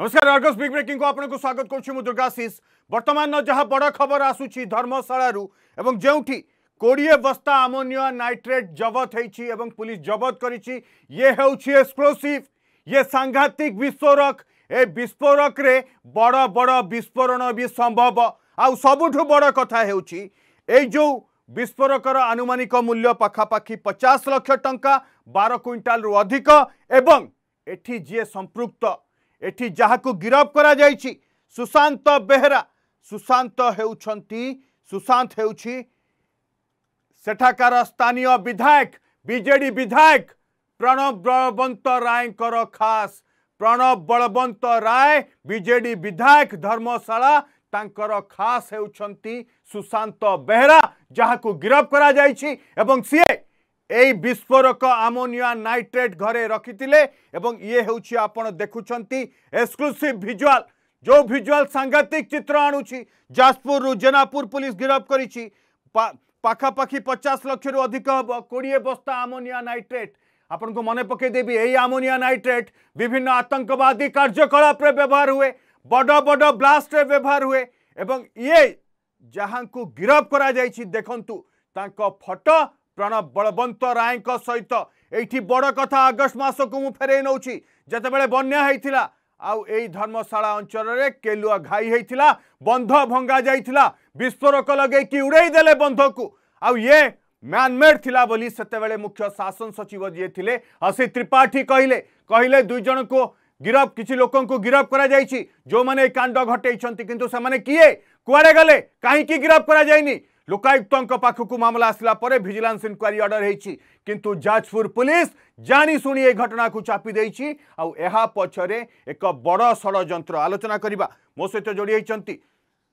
নমস্কার আর্গস big breaking আপনার স্বাগত করছি মু দুর্গাশিষ বর্তমান যা বড় খবর আসুচি ধর্মশালার এবং যেউঠি কোড়িয়ে বস্তা আমোনিয়া নাইট্রেট জবত হয়েছি এবং পুলিশ জবত করেছি ইয়ে হচ্ছে এক্সপ্লোসিভ ইয়ে সাংঘাতিক বিস্ফোরক এ বিস্ফোরকরে বড় বড় বিস্ফোরণ বি সম্ভব আউ সবুঠু বড় কথা হচ্ছে এই যে বিস্ফোরকর আনুমানিক মূল্য পাখাপাখি পচাশ লক্ষ টঙ্কা বার কুইন্টালু অধিক এবং এটি যিয়ে সম্পৃক্ত ଏଠି ଯାହାକୁ ଗିରଫ କରାଯାଇଛି ସୁଶାନ୍ତ ବେହେରା ସୁଶାନ୍ତ ହେଉଛନ୍ତି ସୁଶାନ୍ତ ହେଉଛି ସେଠାକାର ସ୍ଥାନୀୟ ବିଧାୟକ ବିଜେଡ଼ି ବିଧାୟକ ପ୍ରଣବ ବଳବନ୍ତ ରାୟଙ୍କର ଖାସ ପ୍ରଣବ ବଳବନ୍ତ ରାୟ ବିଜେଡ଼ି ବିଧାୟକ ଧର୍ମଶାଳା ତାଙ୍କର ଖାସ ହେଉଛନ୍ତି ସୁଶାନ୍ତ ବେହେରା ଯାହାକୁ ଗିରଫ କରାଯାଇଛି ଏବଂ ସିଏ विस्फोरक आमोनिया नाइट्रेट घरे रखी थे ये हूँ आप देखुं एक्सक्लूसीव भिजुआल जो भिजुआल सांघातिक चित्र आणुची जाजपुर रु जेनापुर पुलिस गिरफ्त कर पखापाखि पचास लक्ष रु अधिक हम कोड़े बस्ता आमोनिया नाइट्रेट आपन को मन पकईदेवि यही आमोनिया नाइट्रेट विभिन्न आतंकवादी कार्यकलापे व्यवहार हुए बड़ बड़ ब्लास्ट्रे व्यवहार हुए एवं ये जहाँ को गिरफ्त कर देखता फटो प्रणव बलवंत राय सहित ये बड़ कथा अगस्त मस को मुझे फेरई नौ जोबले बनाया आउ धर्मशाला अंचल केलुआ घाई होता बंध भंगा जा विस्फोरक लगे कि उड़ेदे बंध को आउ ये मैनमेड थिला बोली से मुख्य शासन सचिव जी थे श्री त्रिपाठी कहले कहले दुईज को गिरफ कि लोक गिरफ्त कर जो मैंने कांड घटे किए कड़े गले कहीं गिरफ्त कर লোকাयुक्तଙ୍କ ପାଖକୁ ମାମଲା ଆସିଲା ପରେ ଭିଜିଲାନ୍ସ ଇନକ୍ୱାରୀ ଅର୍ଡର ହେଇଛି କିନ୍ତୁ ଯାଜପୁର ପୁଲିସ ଜାଣିଶୁଣି ଏ ଘଟଣାକୁ ଚାପି ଦେଇଛି ଆଉ ଏହା ପଛରେ ଏକ ବଡ଼ ଷଡ଼ଯନ୍ତ୍ର ଆଲୋଚନା କରିବା ମୋ ସହିତ ଯୋଡ଼ି ହୋଇଛନ୍ତି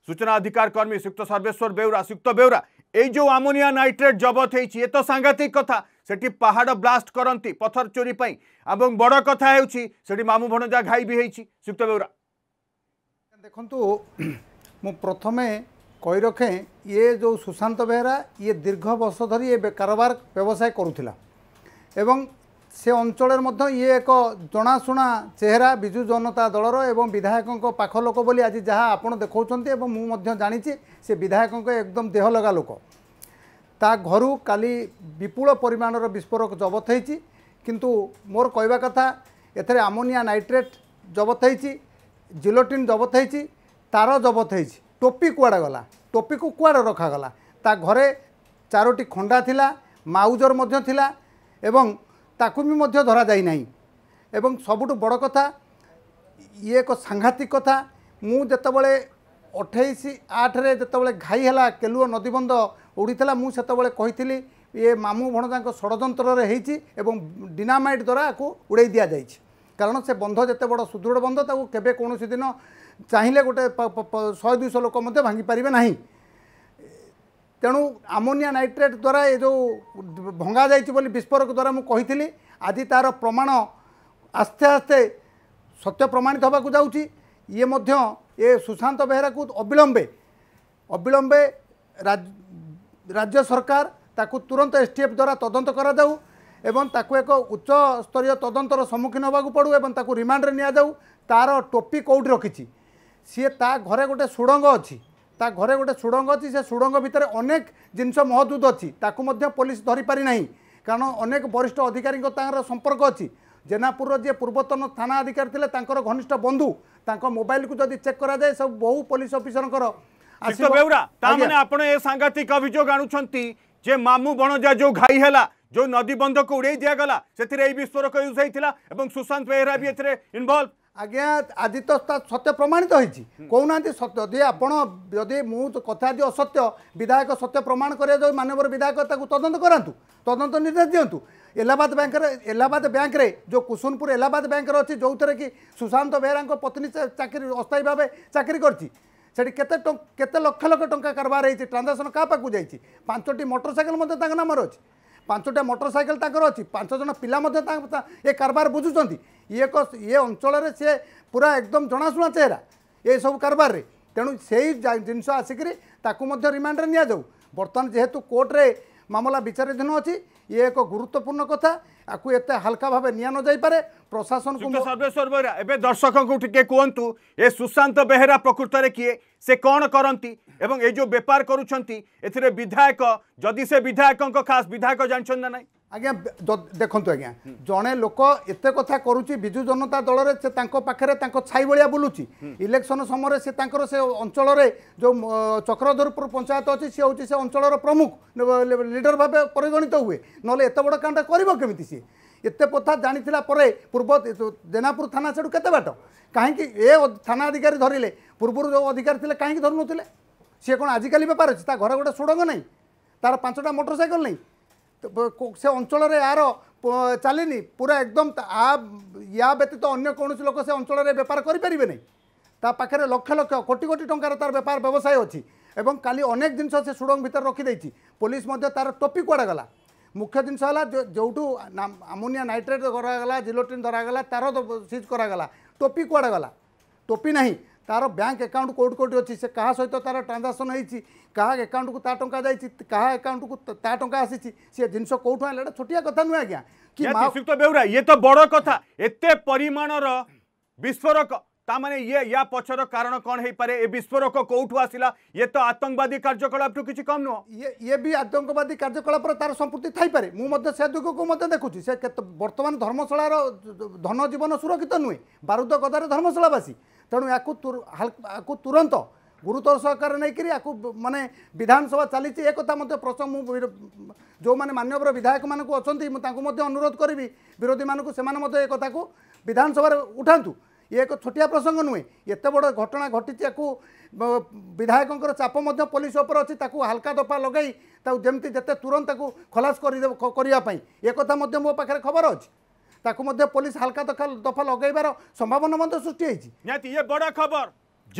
ସୂଚନା ଅଧିକାର କର୍ମୀ ଯୁକ୍ତ ସର୍ବେଶ୍ୱର ବେଉରା ଯୁକ୍ତ ବେଉରା এই যে আমোনিয়া নাইট্রেট জবত হয়েছে এ তো সাংঘাতিক কথা সেটি পাহাড় ব্লাস্ট করতে পথর চোরি পাই এবং বড় কথা হচ্ছে সেটি মামু ভণজা ঘাই বি হয়েছি সুক্ত বেউরা দেখুন মু প্রথমে কই রখে ইয়ে যে সুশান্ত বেহরা ইয়ে দীর্ঘ বর্ষ ধর ইয়ে কারবার ব্যবসায় করুলে এবং সে অঞ্চলের মধ্যে ইয়ে এক জনাশুনা চেহারা বিজু জনতা দলর এবং বিধায়ক পাখ লোক বলে আজ যা আপনার দেখছেন এবং মু জাঁচি সে বিধায়ক একদম দেহলগা লোক তা ঘর কালি বিপুল পরিমাণর বিস্ফোরক জবত হয়েছি কিন্তু মোর কহা কথা এতে আমোনিয়া নাইট্রেট জবত হয়েছি জিলোটিন জবত হয়েছি তার জবত হয়েছি ଟୋପି କୁଆଡ଼େ ଗଲା ଟୋପିକୁ କୁଆଡ଼େ ରଖାଗଲା ତା ଘରେ ଚାରୋଟି ଖଣ୍ଡା ଥିଲା ମାଉଜର ମଧ୍ୟ ଥିଲା ଏବଂ ତାକୁ ବି ମଧ୍ୟ ଧରାଯାଇନାହିଁ ଏବଂ ସବୁଠୁ ବଡ଼ କଥା ଇଏ ଏକ ସାଂଘାତିକ କଥା ମୁଁ ଯେତେବେଳେ ଅଠେଇଶ ଆଠରେ ଯେତେବେଳେ ଘାଇ ହେଲା କେଲୁଅ ନଦୀବନ୍ଧ ଉଡ଼ିଥିଲା ମୁଁ ସେତେବେଳେ କହିଥିଲି ଇଏ ମାମୁଁ ଭଣଜାଙ୍କ ଷଡ଼ଯନ୍ତ୍ରରେ ହେଇଛି ଏବଂ ଡିନାମାଇଟ୍ ଦ୍ୱାରା ଆକୁ ଉଡ଼େଇ ଦିଆଯାଇଛି কারণ সে বন্ধ যেতে বড় সুদৃঢ় বন্ধ তা কেবে কৌশি দিন চাইলে গোটে শহে দুইশ লোক মধ্যে ভাঙি পারিবে না তেমন আমোনিয়া নাইট্রেট দ্বারা এ যে ভঙ্গা যাই বলে বিস্ফোরক দ্বারা মুখলি আজ তার প্রমাণ আস্তে আস্তে সত্য প্রমাণিত হওয়া যাচ্ছি ইয়ে মধ্য এ সুশান্ত বেহেরাকে অবিলম্বে অবিলম্বে রাজ্য সরকার তাকে তুরন্ত এসটিএফ দ্বারা তদন্ত করা যাও এবং তাকে এক উচ্চ স্তরীয় তদন্তর সম্মুখীন হওয়া পড়ু এবং তাকে রিমান্ডে নিয়ে যাও তার টোপি কোটি রকিছি সি তা ঘরে গোটে সুড়ঙ্গ অছি তা ঘরে গোটে সুড়ঙ্গ অছি সে সুড়ঙ্গ ভিতরে অনেক জিনিস মহজুদ অছি তাকে মধ্যে পুলিশ ধরিপারি না কারণ অনেক বরিষ্ঠ অধিকারী তাঁর সম্পর্ক অছি জেনাপুর যে পূর্বতন থানা অধিকারী লে তাঁর ঘনিষ্ঠ বন্ধু তাঁর কু যদি চেক করা যায় সব বহু পুলিশ অফিসরঙ্কর বেউরা তা মানে আপনার এ সাংঘাতিক অভিযোগ আনুচার যে মামু বণজা যে ঘাই হেলা जो नदी बंध को उड़े दिया गला से विस्फोरक यूज होता और सुशांत बेहरा भी ए इनवल्व ଆଜ୍ଞା ଆଜି ତ ସତ୍ୟ ପ୍ରମାଣିତ ହୋଇଛି କହୁନାହାନ୍ତି ସତ୍ୟ ଯଦି ଆପଣ ଯଦି ମୁଁ କଥା ଯଦି ଅସତ୍ୟ ବିଧାୟକ ସତ୍ୟ ପ୍ରମାଣ କରିବା ଯେଉଁ ମାନ୍ୟବର ବିଧାୟକ ତାକୁ ତଦନ୍ତ କରାନ୍ତୁ ତଦନ୍ତ ନିର୍ଦ୍ଦେଶ ଦିଅନ୍ତୁ ଏଲାହାବାଦ ବ୍ୟାଙ୍କରେ ଏଲାହାବାଦ ବ୍ୟାଙ୍କରେ ଯେଉଁ କୁସୁନପୁର ଏଲାହାବାଦ ବ୍ୟାଙ୍କର ଅଛି ଯେଉଁଥିରେ କି ସୁଶାନ୍ତ ବେହେରାଙ୍କ ପତ୍ନୀ ଚାକିରି ଅସ୍ଥାୟୀ ଭାବେ ଚାକିରି କରିଛି ସେଠି କେତେ କେତେ ଲକ୍ଷ ଲକ୍ଷ ଟଙ୍କା କାରବାର ହେଇଛି ଟ୍ରାଞ୍ଜାକ୍ସନ୍ କାହା ପାଖକୁ ଯାଇଛି ପାଞ୍ଚଟି ମୋଟରସାଇକେଲ ମଧ୍ୟ ତାଙ୍କ ନାମରେ ଅଛି ପାଞ୍ଚଟା ମୋଟରସାଇକେଲ ତାଙ୍କର ଅଛି ପାଞ୍ଚ ଜଣ ପିଲା ମଧ୍ୟ ଏ କାରବାର ବୁଝୁଛନ୍ତି ଇଏ ଏକ ଇଏ ଅଞ୍ଚଳରେ ସିଏ ପୁରା ଏକଦମ ଜଣାଶୁଣା ଚେହେରା ଏସବୁ କାରବାରରେ ତେଣୁ ସେଇ ଜିନିଷ ଆସିକରି ତାକୁ ମଧ୍ୟ ରିମାଣ୍ଡରେ ନିଆଯାଉ ବର୍ତ୍ତମାନ ଯେହେତୁ କୋର୍ଟରେ মামলা বিচারাধীন অছি ইয়ে এক গুরুত্বপূর্ণ কথা আকু এতে হালকা ভাবে নিয়া পারে প্রশাসন সর্বেশ্বর বেহরা এবে দর্শকক টিকে কুহতু এ সুশান্ত বেহরা প্রকৃতরে কি সে কণ করতে এবং এই যে বেপার করুচার এতে বিধায়ক যদি সে বিধায়ক খাস বিধায়ক জাঁচান না নাই আজ্ঞা দেখুন আজ্ঞা জনে লোক এতে কথা করুচি বিজু জনতা দলের সে তাঙ্ক পাখে তাঙ্ক ছাই ভাইয়া বুলুচি ইলেকশন সময় সে তাঁর সে অঞ্চলের যে চক্রধরপুর পঞ্চায়েত অছি সে হচ্ছে সে অঞ্চলের প্রমুখ লিডর ভাবে পরিগণিত হুয়ে নহলে এত বড় কাণ্ড করব কমিটি সি এতে কথা জাঁলা পরে পূর্ব দেনাপুর থানা সেটু কেতে বাট কাহি এ থানা অধিকারী ধরলে পূর্বর যে অধিকারী লে কাহি ধরুন সে কোণ আজিকাল ব্যাপার অছে তা ঘরে গোটে সুড়ঙ্গ নাই তার পাঁচটা মোটরসাইকেল নাই ସେ ଅଞ୍ଚଳରେ ଏହାର ଚାଲିନି ପୁରା ଏକଦମ ୟା ବ୍ୟତୀତ ଅନ୍ୟ କୌଣସି ଲୋକ ସେ ଅଞ୍ଚଳରେ ବେପାର କରିପାରିବେନି ତା ପାଖରେ ଲକ୍ଷ ଲକ୍ଷ କୋଟି କୋଟି ଟଙ୍କାର ତାର ବେପାର ବ୍ୟବସାୟ ଅଛି ଏବଂ କାଲି ଅନେକ ଜିନିଷ ସେ ସୁଡ଼ଙ୍ଗ ଭିତରେ ରଖିଦେଇଛି ପୋଲିସ ମଧ୍ୟ ତାର ଟୋପି କୁଆଡ଼େ ଗଲା ମୁଖ୍ୟ ଜିନିଷ ହେଲା ଯେଉଁଠୁ ଆମୋନିଆ ନାଇଟ୍ରେଟ୍ ଧରାଗଲା ଜିଲୋଟିନ୍ ଧରାଗଲା ତାର ସିଜ୍ କରାଗଲା ଟୋପି କୁଆଡ଼େ ଗଲା ଟୋପି ନାହିଁ তার ব্যাঙ্ক আকাউন্ট কোটি কোটি অছি সে কাহা সহ তার ট্রানজাকশন হয়েছি কাহা আকাউন্টকু তা টাকা যাই কাহা আকাউন্টকু তা টাকা আসিছি সে জিনিস কোটু আনলে এটা ছোটিয়া কথা নুহে আজ্ঞা কি শ্রীযুক্ত বেউরা ইয়ে তো বড় কথা এতে পরিমাণর বিস্ফোরক তা মানে ইয়ে ইয়া পছর কারণ হয়ে হইপারে এ বিস্ফোরক কোউঠু আসিলা ইয়ে তো আতঙ্কবাদী কার্যকলাপ টু কিছু কম নুহ ইয়ে ইয়ে বি আতঙ্কবাদী কার্যকলাপ তার সম্পৃক্তি থাইপারে মু মধ্যে সে দিগকু মধ্যে দেখুছি সে বর্তমান ধর্মশালার ধন জীবন সুরক্ষিত নুহে বারুদ গদারে ধর্মশালাবাসী ତେଣୁ ୟାକୁ ୟାକୁ ତୁରନ୍ତ ଗୁରୁତର ସହକାରେ ନେଇକରି ୟାକୁ ମାନେ ବିଧାନସଭା ଚାଲିଛି ଏ କଥା ମଧ୍ୟ ପ୍ରସଙ୍ଗ ମୁଁ ଯେଉଁମାନେ ମାନ୍ୟବର ବିଧାୟକମାନଙ୍କୁ ଅଛନ୍ତି ମୁଁ ତାଙ୍କୁ ମଧ୍ୟ ଅନୁରୋଧ କରିବି ବିରୋଧୀମାନଙ୍କୁ ସେମାନେ ମଧ୍ୟ ଏ କଥାକୁ ବିଧାନସଭାରେ ଉଠାନ୍ତୁ ଇଏ ଏକ ଛୋଟିଆ ପ୍ରସଙ୍ଗ ନୁହେଁ ଏତେ ବଡ଼ ଘଟଣା ଘଟିଛି ୟାକୁ ବିଧାୟକଙ୍କର ଚାପ ମଧ୍ୟ ପୋଲିସ ଉପରେ ଅଛି ତାକୁ ହାଲକା ଦଫା ଲଗାଇ ତାକୁ ଯେମିତି ଯେତେ ତୁରନ୍ତ ତାକୁ ଖଲାସ କରିଦେବ କରିବା ପାଇଁ ଏ କଥା ମଧ୍ୟ ମୋ ପାଖରେ ଖବର ଅଛି ତାକୁ ମଧ୍ୟ ପୋଲିସ ହାଲକା ଦଫା ଲଗାଇବାର ସମ୍ଭାବନା ମଧ୍ୟ ସୃଷ୍ଟି ହୋଇଛି ନିହାତି ଇଏ ବଡ଼ ଖବର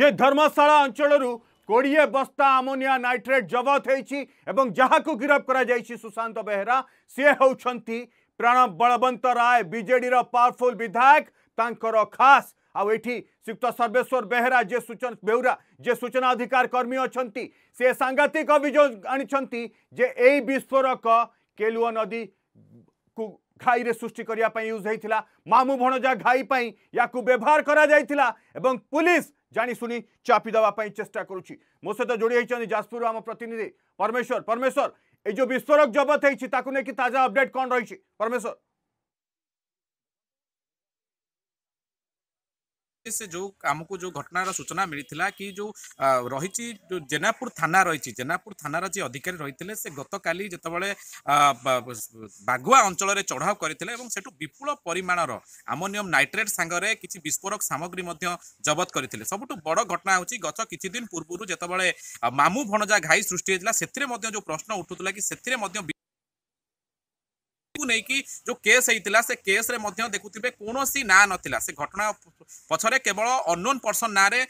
ଯେ ଧର୍ମଶାଳା ଅଞ୍ଚଳରୁ କୋଡ଼ିଏ ବସ୍ତା ଆମୋନିଆ ନାଇଟ୍ରେଟ୍ ଜବତ ହେଇଛି ଏବଂ ଯାହାକୁ ଗିରଫ କରାଯାଇଛି ସୁଶାନ୍ତ ବେହେରା ସିଏ ହେଉଛନ୍ତି ପ୍ରାଣ ବଳବନ୍ତ ରାୟ ବିଜେଡ଼ିର ପାୱାରଫୁଲ୍ ବିଧାୟକ ତାଙ୍କର ଖାସ୍ ଆଉ ଏଠି ଶ୍ରୀଯୁକ୍ତ ସର୍ବେଶ୍ୱର ବେହେରା ଯିଏ ସୂଚନା ବେହୁରା ଯିଏ ସୂଚନାଧିକାର କର୍ମୀ ଅଛନ୍ତି ସେ ସାଂଘାତିକ ଅଭିଯୋଗ ଆଣିଛନ୍ତି ଯେ ଏଇ ବିସ୍ଫୋରକ କେଲୁଅ ନଦୀ घाई सृष्टि करने यूज होता मामु भणजा घाई या व्यवहार करा पुलिस जाशु चापीदेपी चेस्टा कर मो सहित जोड़ी होती जाजपुर आम प्रतिनिधि परमेश्वर परमेश्वर ये जो विस्फोरक जबत होती ताजा अपडेट कौन रही परमेश्वर से जो आमको जो घटनार सूचना मिली कि जो रही जो जेनापुर थाना रही जेनापुर थानार जी अधिकारी रही से गत काली যেতবে বাগুয়া অঞ্চলের চড়াও করে এবং সেটু বিপুল পরিমাণর আমোনিয়ম নাইট্রেট সাগরে কিছু বিস্ফোরক সামগ্রী জবত করে সবুঠু বড় ঘটনা হচ্ছে গত কিছুদিন পূর্বর যেতবে মামু ভণজা ঘাই সৃষ্টি হয়েছিল সেতিরে যে প্রশ্ন উঠুলা কি সেতিরে ନେଇକି ଯୋଉ କେସ୍ ହେଇଥିଲା ସେ କେସ୍ରେ ମଧ୍ୟ ଦେଖୁଥିବେ କୌଣସି ନାଁ ନଥିଲା ସେ ଘଟଣା পছরে কেবল অননোন পর্সন নাঁরে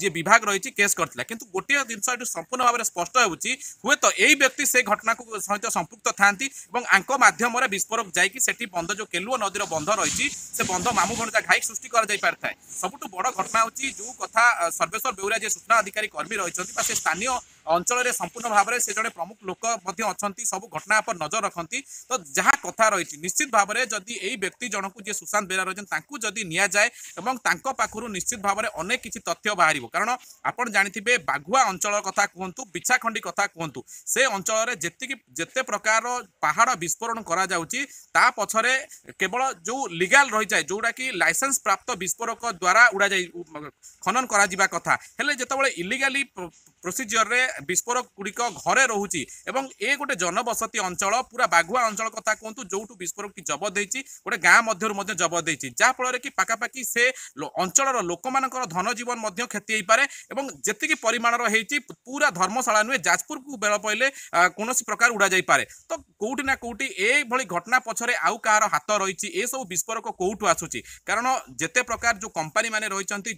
যে বিভাগ রয়েছে কেস করে কিন্তু গোটিয়ে জিনিস এটি সম্পূর্ণ ভাবে স্পষ্ট হচ্ছে হুয়েত এই ব্যক্তি সেই ঘটনা সহ সম্পৃক্ত থাকে এবং আঙ্ক মাধ্যমে বিস্ফোরক যাই সেটি বন্ধ যে কেলুও নদীর বন্ধ রয়েছে সে বন্ধ মামু ভণজা ঘাই সৃষ্টি করা যাই পারে সবুঠ বড় ঘটনা হচ্ছে যে কথা সর্বেশ্বর বেউরা যে সূচনা অধিকারী কর্মী রয়েছেন বা সে স্থানীয় অঞ্চলের সম্পূর্ণ ভাবে সে জন প্রমুখ লোক অনেক সবু ঘটনা উপর নজর রাখতে তো যা কথা রয়েছে নিশ্চিত ভাবে যদি এই ব্যক্তি জনক যে সুশান্ত বেরা রয়েছেন তাঁকু যদি নিয়া যায় এবং তাঙ্ক পাখু নিশ্চিত ভাবে অনেক কিছু তথ্য বাহার কারণ আপনার জাঁথিবে বাঘুয়া অঞ্চল কথা কুহতু বিছাখণ্ডি কথা কুহতু সে অঞ্চলের যেতিকি যেতে প্রকার পাহাড় বিস্ফোরণ করা যাচ্ছে তা পছরে কেবল যে লিগাল রয়েছে যেটা কি লাইসেন্স প্রাপ্ত বিস্ফোরক দ্বারা উড়াই খনন করা যা কথা হলে যেতবে ইলিগালি প্রোসিজিওরে বিস্ফোরক গুড়িক ঘরে রহুচি এবং এ গোটে জনবসতি অঞ্চল পুরা বাঘুয়া অঞ্চল কথা কুহতু যেটু বিস্ফোরকটি জবত হয়েছি গোটে গাঁ মধ্যে মধ্যে জবত হয়েছি যাফଳରେ কি পাখাপাখি সে অঞ্চলর লোকমানকর ধনজীবন মধ্য ক্ষতি হইপারে এবং যেত পরিমাণর হয়েছি পুরা ধর্মশালা নুহে যাজপুর বেল পড়লে কোণী প্রকার উড়া যাইপরে তো কোটি না কোটি এইভাবে ঘটনা পছরে আউ কাহার হাত রয়েছে এসব বিস্ফোরক কোটু আসুচি কারণ যেতে প্রকার যে কোম্পানি মানে রয়েছেন যে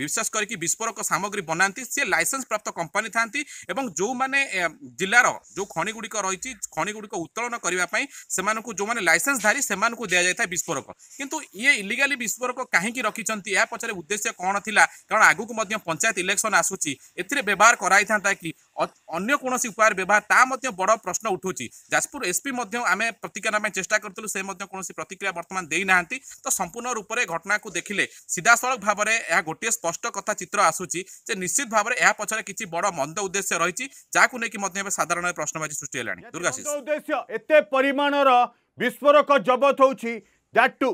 বিশেষ করি বিস্ফোরক সামগ্রী বনাতে সি লাইসেন্স প্রাপ্ত কোম্পানি থাকে এবং যে জেলার যে খনিগুড়ি রয়েছে খনিগুড়ি উত্তোলন করা সে যে লাইসেন্সধারী সে দিয়ে যাই বিস্ফোরক কিন্তু ইয়ে ইলিগালি ଈଶ୍ୱରକୁ କାହିଁକି ରଖିଛନ୍ତି ଏହା ପଛରେ ଉଦ୍ଦେଶ୍ୟ କ'ଣ ଥିଲା କାରଣ ଆଗକୁ ମଧ୍ୟ ପଞ୍ଚାୟତ ଇଲେକ୍ସନ୍ ଆସୁଛି ଏଥିରେ ବ୍ୟବହାର କରାଇଥାନ୍ତା କି ଅନ୍ୟ କୌଣସି ଉପାୟରେ ବ୍ୟବହାର ତା ମଧ୍ୟ ବଡ଼ ପ୍ରଶ୍ନ ଉଠୁଛି ଯାଜପୁର ଏସ୍ପି ମଧ୍ୟ ଆମେ ପ୍ରତିକ୍ରିୟା ନେବା ପାଇଁ ଚେଷ୍ଟା କରିଥିଲୁ ସେ ମଧ୍ୟ କୌଣସି ପ୍ରତିକ୍ରିୟା ବର୍ତ୍ତମାନ ଦେଇନାହାନ୍ତି ତ ସମ୍ପୂର୍ଣ୍ଣ ରୂପରେ ଘଟଣାକୁ ଦେଖିଲେ ସିଧାସଳଖ ଭାବରେ ଏହା ଗୋଟିଏ ସ୍ପଷ୍ଟ କଥା ଚିତ୍ର ଆସୁଛି ଯେ ନିଶ୍ଚିତ ଭାବରେ ଏହା ପଛରେ କିଛି ବଡ଼ ମନ୍ଦ ଉଦ୍ଦେଶ୍ୟ ରହିଛି ଯାହାକୁ ନେଇକି ମଧ୍ୟ ଏବେ ସାଧାରଣ ପ୍ରଶ୍ନବାଚୀ ସୃଷ୍ଟି ହେଲାଣି ଦୁର୍ଗାଶିଷ ଉଦ୍ଦେଶ୍ୟ ଏତେ ପରିମାଣର ବିସ୍ଫୋରକ ଜବତ ହେଉଛି ଦ୍ୟାଟ୍ ଟୁ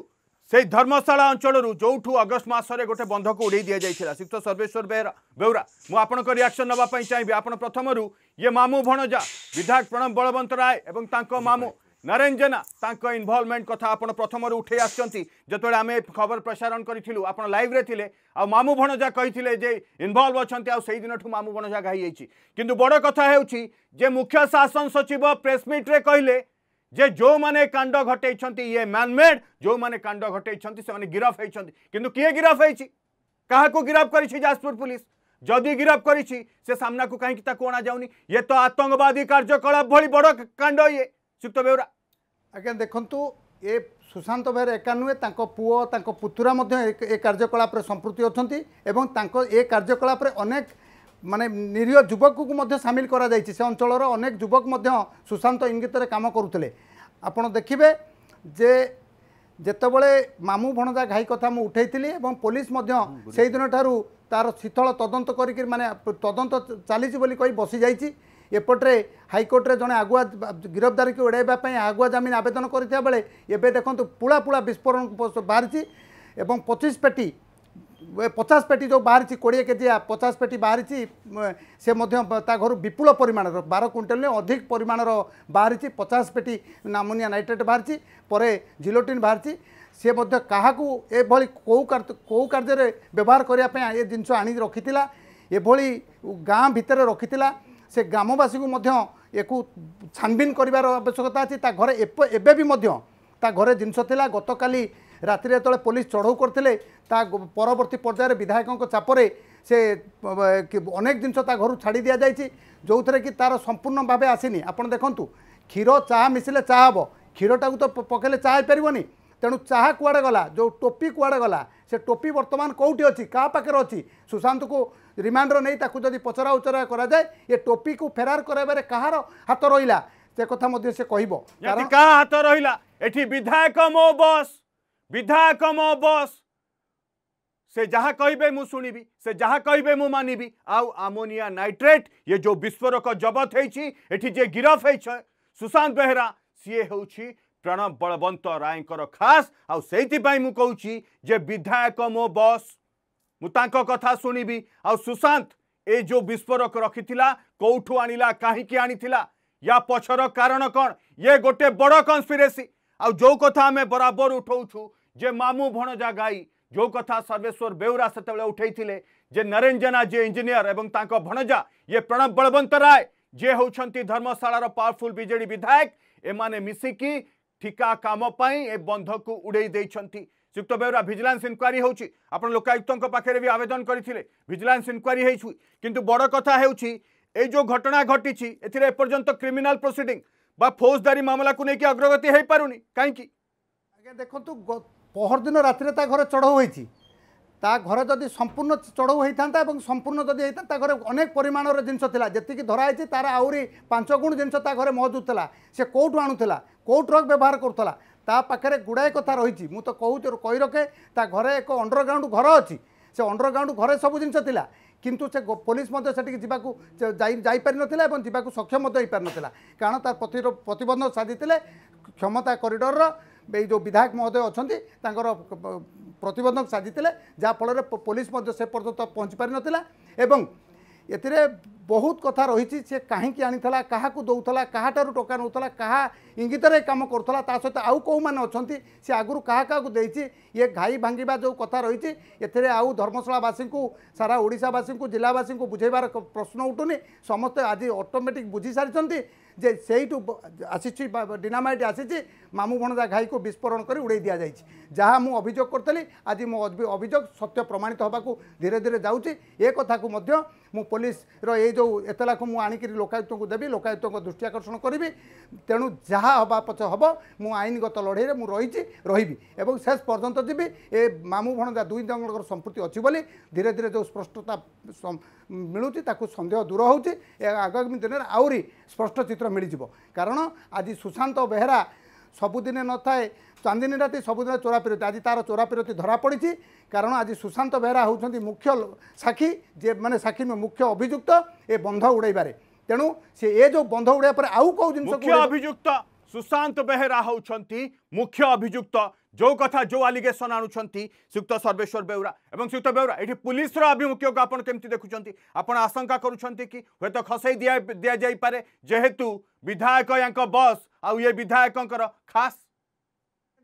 সেই ধর্মশালা অঞ্চলর যেঠু অগস্ট মাসে গোটে বন্ধক উড়াই দিয়ে যাই শিক্ষ সর্বেশ্বর বেহরা বেউরা মু আপনার রিয়াকশন নেওয়া চাইবি আপনার প্রথমর ইয়ে মামু ভণজা বিধায়ক প্রণব বলবন্ত রায় এবং তাঁক মামু নরেন জেনা তাঁক ইনভলভমেন্ট কথা আপনার প্রথমর উঠাই আসছেন যেতবে আমি খবর প্রসারণ করেছিল আপনার লাইভে লে আমু ভণজা কে যে ইনভলভ অনেক সেই দিনঠু মামু ভণজা ঘাই যাই কিন্তু বড় কথা হচ্ছে যে মুখ্য শাসন সচিব প্রেসমিট্রে কহিলেন যে যে কাণ্ড ঘটাই ইয়ে ম্যানমেড যে কাণ্ড ঘটাই সে গিরফ হয়েছেন কিন্তু কি গিরফ হয়েছি কাহকু গিরফ করেছি যাজপুর পুলিশ যদি গিরফ করেছি সে সামনা কী তাকে অণাযাওনি ইয়ে তো আতঙ্কবাদী কার্যকলাপ ভি বড় কাণ্ড ইয়ে সুক্ত বেউরা আজ্ঞা দেখুন এ সুশান্ত বেহরা একা নুয়ে তাঁর পুয় তাঁর পুতুরা এ কার্যকলাপে সম্পৃক্ত অনেক এবং এ কার্যকলাপে অনেক মানে নিরীহ যুবকକୁ ମଧ୍ୟ ସାମିଲ କରାଯାଇଛି ସେ ଅଞ୍ଚଳର ଅନେକ ଯୁବକ ମଧ୍ୟ ସୁଶାନ୍ତ ଇଙ୍ଗିତରେ କାମ କରୁଥିଲେ ଆପଣ ଦେଖିବେ ଯେ ଯେତେବେଳେ ମାମୁଁ ଭଣଜା ଘାଇ କଥା ମୁଁ ଉଠାଇଥିଲି ଏବଂ ପୋଲିସ ମଧ୍ୟ ସେଇଦିନ ଠାରୁ ତାର ଶୀତଳ ତଦନ୍ତ କରିକି ମାନେ ତଦନ୍ତ ଚାଲିଛି ବୋଲି କହି ବସିଯାଇଛି ଏପଟରେ ହାଇକୋର୍ଟରେ ଜଣେ ଆଗୁଆ ଗିରଫଦାରୀକୁ ଏଡ଼ାଇବା ପାଇଁ ଆଗୁଆ ଜାମିନ ଆବେଦନ କରିଥିବା ବେଳେ ଏବେ ଦେଖନ୍ତୁ ପୁଳା ପୁଳା ବିସ୍ଫୋରଣ ବାହାରିଛି ଏବଂ ପଚିଶ ପେଟି ପଚାଶ ପେଟି ଯେଉଁ ବାହାରିଛି କୋଡ଼ିଏ କେଜିଆ ପଚାଶ ପେଟି ବାହାରିଛି ସେ ମଧ୍ୟ ତା ଘରୁ ବିପୁଳ ପରିମାଣର ବାର କୁଇଣ୍ଟାଲ ନୁହେଁ ଅଧିକ ପରିମାଣର ବାହାରିଛି ପଚାଶ ପେଟି ନାମୋନିଆ ନାଇଟ୍ରେଟ୍ ବାହାରିଛି ପରେ ଜିଲୋଟିନ୍ ବାହାରିଛି ସେ ମଧ୍ୟ କାହାକୁ ଏଭଳି କେଉଁ କେଉଁ କାର୍ଯ୍ୟରେ ବ୍ୟବହାର କରିବା ପାଇଁ ଏ ଜିନିଷ ଆଣି ରଖିଥିଲା ଏଭଳି ଗାଁ ଭିତରେ ରଖିଥିଲା ସେ ଗ୍ରାମବାସୀକୁ ମଧ୍ୟ ୟାକୁ ଛାନଭିନ କରିବାର ଆବଶ୍ୟକତା ଅଛି ତା ଘରେ ଏବେ ବି ମଧ୍ୟ ତା ଘରେ ଜିନିଷ ଥିଲା ଗତକାଲି ରାତିରେ ଯେତେବେଳେ ପୋଲିସ ଚଢ଼ଉ କରିଥିଲେ ତା ପରବର୍ତ୍ତୀ ପର୍ଯ୍ୟାୟରେ ବିଧାୟକଙ୍କ ଚାପରେ ସେ ଅନେକ ଜିନିଷ ତା ଘରୁ ଛାଡ଼ି ଦିଆଯାଇଛି ଯେଉଁଥିରେ କି ତା'ର ସମ୍ପୂର୍ଣ୍ଣ ଭାବେ ଆସିନି ଆପଣ ଦେଖନ୍ତୁ କ୍ଷୀର ଚାହା ମିଶିଲେ ଚାହା ହେବ କ୍ଷୀରଟାକୁ ତ ପକାଇଲେ ଚାହା ହେଇପାରିବନି ତେଣୁ ଚାହା କୁଆଡ଼େ ଗଲା ଯେଉଁ ଟୋପି କୁଆଡ଼େ ଗଲା ସେ ଟୋପି ବର୍ତ୍ତମାନ କେଉଁଠି ଅଛି କାହା ପାଖରେ ଅଛି ସୁଶାନ୍ତକୁ ରିମାଣ୍ଡର ନେଇ ତାକୁ ଯଦି ପଚରା ଉଚରା କରାଯାଏ ଏ ଟୋପିକୁ ଫେରାର କରାଇବାରେ କାହାର ହାତ ରହିଲା ସେ କଥା ମଧ୍ୟ ସେ କହିବ କାହା ହାତ ରହିଲା ଏଠି ବିଧାୟକ ମୋ ବସ୍ विधायक मो बस से जहाँ कहे मुझ शुणी से जहाँ कहे मुझ आउ आमोनिया नाइट्रेट ये जो विस्फोरक जबत हो जे गिरफ सुशांत बेहरा सी हूँ प्रणव बलवंत राय खास आईपाई मुझे जे विधायक मो बस मुझे कथा शुणी आ सुशांत ये जो विस्फोरक रखी कौठू आणला कहीं आ या पछर कारण कौन ये गोटे बड़ कन्स्पिरेसी आ जो कथा आम बराबर उठाऊ जे मामु भणजा गाई जो कथा सर्वेश्वर बेहरा से उठे जे नरेन्जना जे इंजीनियर एवं भणजा ये प्रणव बलवंत राय जे हूँ धर्मशाला पावरफुल विजे विधायक एम मिसिकी ठिका कम बंध को उड़े युक्त बेहरा भिजिलान्स इनक्वारी होने लोकायुक्त पाखे भी आवेदन करते भिजिलान्स इनक्वारी होती बड़ कथा हो घटना घटी एपर्तंत क्रिमिनाल प्रोसीडिंग फौजदारी मामला को लेकिन अग्रगति हो पार नहीं कहीं देखो गत ପହରଦିନ ରାତିରେ ତା ଘରେ ଚଢ଼ଉ ହୋଇଛି ତା ଘରେ ଯଦି ସମ୍ପୂର୍ଣ୍ଣ ଚଢ଼ଉ ହୋଇଥାନ୍ତା ଏବଂ ସମ୍ପୂର୍ଣ୍ଣ ଯଦି ହୋଇଥାନ୍ତା ତା ଘରେ ଅନେକ ପରିମାଣର ଜିନିଷ ଥିଲା ଯେତିକି ଧରାହେଇଛି ତା'ର ଆହୁରି ପାଞ୍ଚ ଗୁଣ ଜିନିଷ ତା ଘରେ ମହଜୁଦ ଥିଲା ସେ କେଉଁଠୁ ଆଣୁଥିଲା କେଉଁ ଟ୍ରକ୍ ବ୍ୟବହାର କରୁଥିଲା ତା ପାଖରେ ଗୁଡ଼ାଏ କଥା ରହିଛି ମୁଁ ତ କହୁଛି କହିରଖେ ତା ଘରେ ଏକ ଅଣ୍ଡରଗ୍ରାଉଣ୍ଡ ଘର ଅଛି ସେ ଅଣ୍ଡରଗ୍ରାଉଣ୍ଡ ଘରେ ସବୁ ଜିନିଷ ଥିଲା କିନ୍ତୁ ସେ ପୋଲିସ ମଧ୍ୟ ସେଠିକି ଯିବାକୁ ଯାଇପାରିନଥିଲା ଏବଂ ଯିବାକୁ ସକ୍ଷମ ମଧ୍ୟ ହୋଇପାରିନଥିଲା କାରଣ ତା'ର ପ୍ରତିବନ୍ଧକ ସାଜିଥିଲେ କ୍ଷମତା କରିଡ଼ରର ଏଇ ଯେଉଁ ବିଧାୟକ ମହୋଦୟ ଅଛନ୍ତି ତାଙ୍କର ପ୍ରତିବନ୍ଧକ ସାଜିଥିଲେ ଯାହାଫଳରେ ପୋଲିସ ମଧ୍ୟ ସେ ପର୍ଯ୍ୟନ୍ତ ପହଞ୍ଚି ପାରିନଥିଲା ଏବଂ ଏଥିରେ ବହୁତ କଥା ରହିଛି ସେ କାହିଁକି ଆଣିଥିଲା କାହାକୁ ଦେଉଥିଲା କାହାଠାରୁ ଟଙ୍କା ନେଉଥିଲା କାହା ଇଙ୍ଗିତରେ କାମ କରୁଥିଲା ତା ସହିତ ଆଉ କେଉଁମାନେ ଅଛନ୍ତି ସେ ଆଗରୁ କାହା କାହାକୁ ଦେଇଛି ଇଏ ଘାଇ ଭାଙ୍ଗିବା ଯେଉଁ କଥା ରହିଛି ଏଥିରେ ଆଉ ଧର୍ମଶାଳାବାସୀଙ୍କୁ ସାରା ଓଡ଼ିଶାବାସୀଙ୍କୁ ଜିଲ୍ଲାବାସୀଙ୍କୁ ବୁଝେଇବାର ପ୍ରଶ୍ନ ଉଠୁନି ସମସ୍ତେ ଆଜି ଅଟୋମେଟିକ୍ ବୁଝି ସାରିଛନ୍ତି ଯେ ସେଇଠୁ ଆସିଛି ଡିନାମାଇଟ୍ ଆସିଛି ମାମୁଁ ଭଣଜା ଘାଇକୁ ବିସ୍ଫୋରଣ କରି ଉଡ଼େଇ ଦିଆଯାଇଛି ଯାହା ମୁଁ ଅଭିଯୋଗ କରିଥିଲି ଆଜି ମୋ ଅଭିଯୋଗ ସତ୍ୟ ପ୍ରମାଣିତ ହେବାକୁ ଧୀରେ ଧୀରେ ଯାଉଛି ଏ କଥାକୁ ମଧ୍ୟ ମୁଁ ପୋଲିସର ଏଇ ଯେଉଁ ଏତଲାକୁ ମୁଁ ଆଣିକରି ଲୋକାୟୁକ୍ତଙ୍କୁ ଦେବି ଲୋକାୟୁକ୍ତଙ୍କ ଦୃଷ୍ଟି ଆକର୍ଷଣ କରିବି ତେଣୁ ଯାହା ହବା ପଛ ହେବ ମୁଁ ଆଇନଗତ ଲଢ଼େଇରେ ମୁଁ ରହିଛି ରହିବି ଏବଂ ଶେଷ ପର୍ଯ୍ୟନ୍ତ ଯିବି ଏ ମାମୁଁ ଭଣଜା ଦୁଇ ଜଣଙ୍କର ସମ୍ପୃତି ଅଛି ବୋଲି ଧୀରେ ଧୀରେ ଯେଉଁ ସ୍ପଷ୍ଟତା ମିଳୁଛି ତାକୁ ସନ୍ଦେହ ଦୂର ହେଉଛି ଏ ଆଗାମୀ ଦିନରେ ଆହୁରି ସ୍ପଷ୍ଟ ଚିତ୍ର ମିଳିଯିବ କାରଣ ଆଜି ସୁଶାନ୍ତ ବେହେରା ସବୁଦିନେ ନଥାଏ ଚାନ୍ଦିନୀ ରାତି ସବୁଦିନ ଚୋରା ଆଜି ତା'ର ଚୋରା ପିରତି ଧରାପଡ଼ିଛି କାରଣ ଆଜି ସୁଶାନ୍ତ ବେହେରା ହେଉଛନ୍ତି ମୁଖ୍ୟ ସାକ୍ଷୀ ଯେ ମାନେ ସାକ୍ଷୀ ନୁହେଁ ମୁଖ୍ୟ ଅଭିଯୁକ୍ତ ଏ ବନ୍ଧ ଉଡ଼େଇବାରେ ତେଣୁ ସେ ଏ ଯେଉଁ ବନ୍ଧ ଉଡ଼େଇବା ପରେ ଆଉ କେଉଁ ଜିନିଷ ଅଭିଯୁକ୍ତ ସୁଶାନ୍ତ ବେହେରା ହେଉଛନ୍ତି ମୁଖ୍ୟ ଅଭିଯୁକ୍ତ ଯେଉଁ କଥା ଯେଉଁ ଆଲିଗେସନ୍ ଆଣୁଛନ୍ତି ଶ୍ରୀଯୁକ୍ତ ସର୍ବେଶ୍ୱର ବେଉରା ଏବଂ ଶ୍ରୀଯୁକ୍ତ ବେଉରା ଏଠି ପୁଲିସର ଆଭିମୁଖ୍ୟକୁ ଆପଣ କେମିତି ଦେଖୁଛନ୍ତି ଆପଣ ଆଶଙ୍କା କରୁଛନ୍ତି କି ହୁଏତ ଖସେଇ ଦିଆ ଦିଆଯାଇପାରେ ଯେହେତୁ ବିଧାୟକ ୟାଙ୍କ ବସ୍ ଆଉ ଏ ବିଧାୟକଙ୍କର ଖାସ୍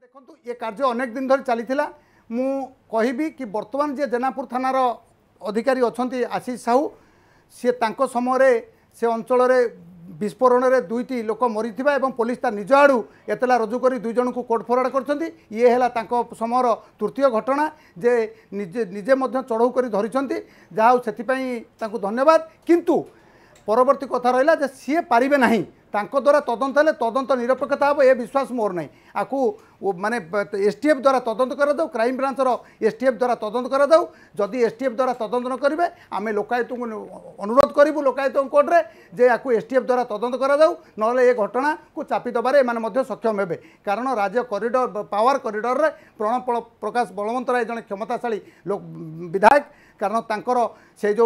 ଦେଖନ୍ତୁ ଏ କାର୍ଯ୍ୟ ଅନେକ ଦିନ ଧରି ଚାଲିଥିଲା ମୁଁ କହିବି କି ବର୍ତ୍ତମାନ ଯିଏ ଜେନାପୁର ଥାନାର ଅଧିକାରୀ ଅଛନ୍ତି ଆଶିଷ ସାହୁ ସିଏ ତାଙ୍କ ସମୟରେ ସେ ଅଞ୍ଚଳରେ ବିସ୍ଫୋରଣରେ ଦୁଇଟି ଲୋକ ମରିଥିବା ଏବଂ ପୋଲିସ ତା ନିଜ ଆଡ଼ୁ ଏତଲା ରୁଜୁ କରି ଦୁଇ ଜଣଙ୍କୁ କୋର୍ଟ ଫରୱାର୍ଡ଼ କରିଛନ୍ତି ଇଏ ହେଲା ତାଙ୍କ ସମୟର ତୃତୀୟ ଘଟଣା ଯେ ନିଜେ ନିଜେ ମଧ୍ୟ ଚଢ଼ଉ କରି ଧରିଛନ୍ତି ଯାହା ହଉ ସେଥିପାଇଁ ତାଙ୍କୁ ଧନ୍ୟବାଦ କିନ୍ତୁ ପରବର୍ତ୍ତୀ କଥା ରହିଲା ଯେ ସିଏ ପାରିବେ ନାହିଁ ତାଙ୍କ ଦ୍ୱାରା ତଦନ୍ତ ହେଲେ ତଦନ୍ତ ନିରପେକ୍ଷତା ହେବ ଏ ବିଶ୍ୱାସ ମୋର ନାହିଁ ଆକୁ মানে এসটিএফ দ্বারা তদন্ত করা যাও ক্রাইম ব্রাঞ্চর এসটিএফ দ্বারা তদন্ত করা যাও যদি এসটিএফ দ্বারা তদন্ত ন করবে আমি লোকায়ত অনুরোধ করবু লোকায়ত কোর্টরে যে ইয়াকু এসটিএফ দ্বারা তদন্ত করা যাও নহলে এ ঘটনাকে চাপি দেবার এমানে মধ্যে সক্ষম হবে কারণ রাজ্য করিডর পাওয়ার করিডরের প্রণব প্রকাশ বলবন্ত রায় জন ক্ষমতাশালী লোক বিধায়ক কারণ তাঁর সেই যে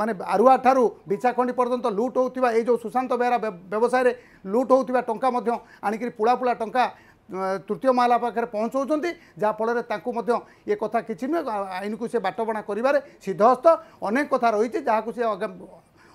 মানে আরুয়া ঠারু বিচাখণ্ডি পর্যন্ত লুট হোক এই যে সুশান্ত বেহেরা ব্যবসায় লুট হোক টঙ্কা আনিকি পোড়া পোড়া টঙ্কা ତୃତୀୟ ମାଲା ପାଖରେ ପହଞ୍ଚାଉଛନ୍ତି ଯାହାଫଳରେ ତାଙ୍କୁ ମଧ୍ୟ ଏ କଥା କିଛି ନୁହେଁ ଆଇନକୁ ସେ ବାଟବଣା କରିବାରେ ସିଦ୍ଧହସ୍ତ ଅନେକ କଥା ରହିଛି ଯାହାକୁ ସେ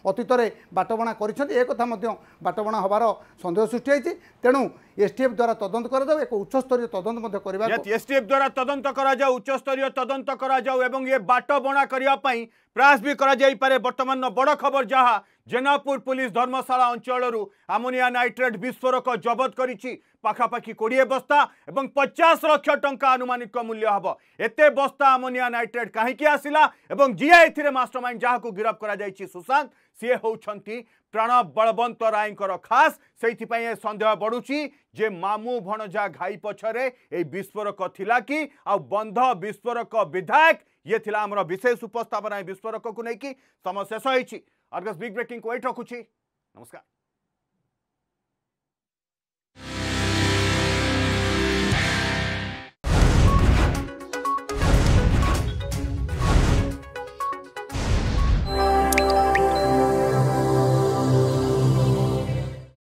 ଅତୀତରେ ବାଟବଣା କରିଛନ୍ତି ଏ କଥା ମଧ୍ୟ ବାଟବଣା ହେବାର ସନ୍ଦେହ ସୃଷ୍ଟି ହୋଇଛି ତେଣୁ ଏସ୍ଟିଏଫ୍ ଦ୍ୱାରା ତଦନ୍ତ କରାଯାଉ ଏକ ଉଚ୍ଚସ୍ତରୀୟ ତଦନ୍ତ ମଧ୍ୟ କରିବା ଏସ୍ଟିଏଫ୍ ଦ୍ୱାରା ତଦନ୍ତ କରାଯାଉ ଉଚ୍ଚସ୍ତରୀୟ ତଦନ୍ତ କରାଯାଉ ଏବଂ ଏ ବାଟବଣା କରିବା ପାଇଁ ପ୍ରୟାସ ବି କରାଯାଇପାରେ ବର୍ତ୍ତମାନର ବଡ଼ ଖବର ଯାହା ଜେନାପୁର ପୁଲିସ୍ ଧର୍ମଶାଳା ଅଞ୍ଚଳରୁ ଆମୋନିଆ ନାଇଟ୍ରେଟ୍ ବିସ୍ଫୋରକ ଜବତ କରିଛି ପାଖାପାଖି କୋଡ଼ିଏ ବସ୍ତା ଏବଂ ପଚାଶ ଲକ୍ଷ ଟଙ୍କା ଆନୁମାନିକ ମୂଲ୍ୟ ହେବ ଏତେ ବସ୍ତା ଆମୋନିଆ ନାଇଟ୍ରେଟ୍ କାହିଁକି ଆସିଲା ଏବଂ ଯିଏ ଏଥିରେ ମାଷ୍ଟର ମାଇଣ୍ଡ ଯାହାକୁ ଗିରଫ କରାଯାଇଛି ସୁଶାନ୍ତ ସିଏ ହେଉଛନ୍ତି ପ୍ରାଣ ବଳବନ୍ତ ରାୟଙ୍କର ଖାସ ସେଇଥିପାଇଁ ଏ ସନ୍ଦେହ ବଢ଼ୁଛି ଯେ ମାମୁଁ ଭଣଜା ଘାଇ ପଛରେ ଏଇ ବିସ୍ଫୋରକ ଥିଲା କି ଆଉ ବନ୍ଧ ବିସ୍ଫୋରକ ବିଧାୟକ ଇଏ ଥିଲା ଆମର ବିଶେଷ ଉପସ୍ଥାପନା ଏ ବିସ୍ଫୋରକକୁ ନେଇକି ସମୟ ଶେଷ ହେଇଛି ଅର୍ଗସ୍ ବିଗ୍ ବ୍ରେକିଂକୁ ଏଇଠି ରଖୁଛି ନମସ୍କାର